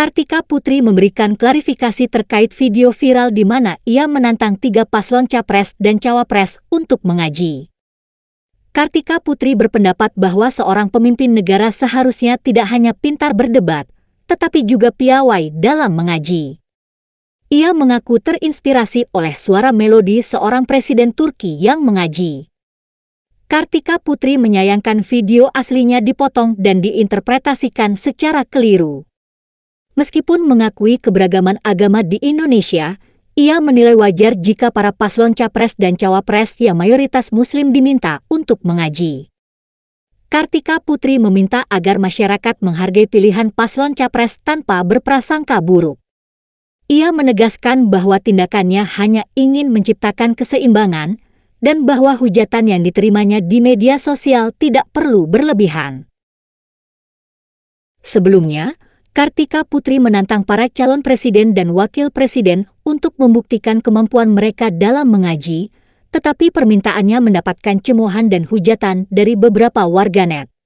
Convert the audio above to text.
Kartika Putri memberikan klarifikasi terkait video viral di mana ia menantang tiga paslon capres dan cawapres untuk mengaji. Kartika Putri berpendapat bahwa seorang pemimpin negara seharusnya tidak hanya pintar berdebat, tetapi juga piawai dalam mengaji. Ia mengaku terinspirasi oleh suara melodi seorang presiden Turki yang mengaji. Kartika Putri menyayangkan video aslinya dipotong dan diinterpretasikan secara keliru. Meskipun mengakui keberagaman agama di Indonesia, ia menilai wajar jika para paslon capres dan cawapres yang mayoritas Muslim diminta untuk mengaji. Kartika Putri meminta agar masyarakat menghargai pilihan paslon capres tanpa berprasangka buruk. Ia menegaskan bahwa tindakannya hanya ingin menciptakan keseimbangan dan bahwa hujatan yang diterimanya di media sosial tidak perlu berlebihan. Sebelumnya, Kartika Putri menantang para calon presiden dan wakil presiden untuk membuktikan kemampuan mereka dalam mengaji, tetapi permintaannya mendapatkan cemoohan dan hujatan dari beberapa warganet.